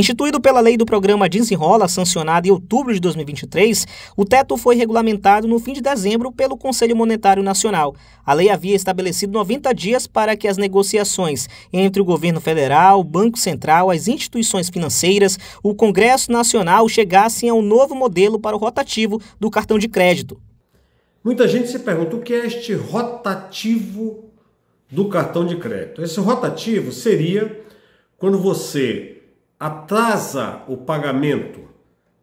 Instituído pela lei do programa Desenrola, sancionada em outubro de 2023, o teto foi regulamentado no fim de dezembro pelo Conselho Monetário Nacional. A lei havia estabelecido 90 dias para que as negociações entre o governo federal, o Banco Central, as instituições financeiras, o Congresso Nacional chegassem ao novo modelo para o rotativo do cartão de crédito. Muita gente se pergunta o que é este rotativo do cartão de crédito. Esse rotativo seria quando você atrasa o pagamento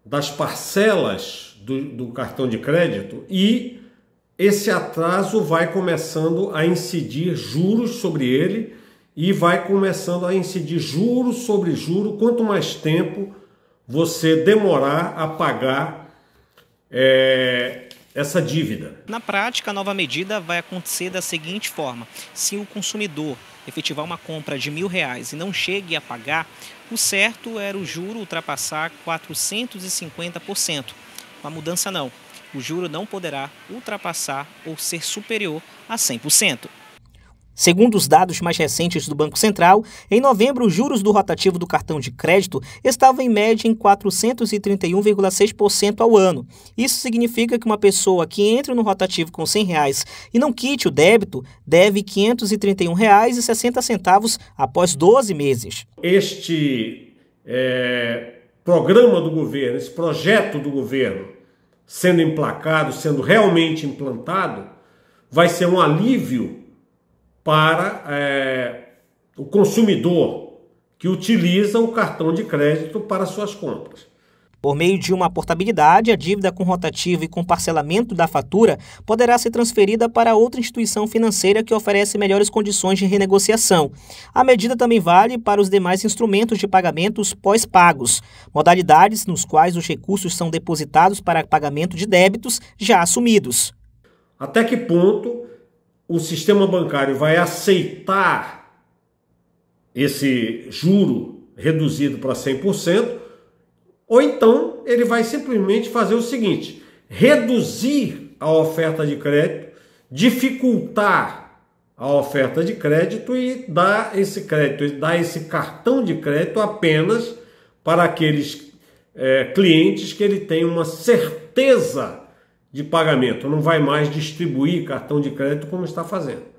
das parcelas do, do cartão de crédito e esse atraso vai começando a incidir juros sobre ele e vai começando a incidir juro sobre juro. Quanto mais tempo você demorar a pagar é, essa dívida. Na prática, a nova medida vai acontecer da seguinte forma: se o consumidor efetivar uma compra de mil reais e não chegue a pagar, o certo era o juro ultrapassar 450%. Uma mudança não. O juro não poderá ultrapassar ou ser superior a 100%. Segundo os dados mais recentes do Banco Central, em novembro os juros do rotativo do cartão de crédito estavam em média em 431,6% ao ano. Isso significa que uma pessoa que entra no rotativo com R$ 100 reais e não quite o débito deve R$ 531,60 após 12 meses. Este é, programa do governo, esse projeto do governo sendo emplacado, sendo realmente implantado, vai ser um alívio para é, o consumidor que utiliza o cartão de crédito para suas compras. Por meio de uma portabilidade, a dívida com rotativo e com parcelamento da fatura poderá ser transferida para outra instituição financeira que oferece melhores condições de renegociação. A medida também vale para os demais instrumentos de pagamentos pós-pagos, modalidades nos quais os recursos são depositados para pagamento de débitos já assumidos. Até que ponto o sistema bancário vai aceitar esse juro reduzido para 100%, ou então ele vai simplesmente fazer o seguinte: reduzir a oferta de crédito, dificultar a oferta de crédito e dar esse crédito, dar esse cartão de crédito apenas para aqueles é, clientes que ele tem uma certeza de pagamento, não vai mais distribuir cartão de crédito como está fazendo.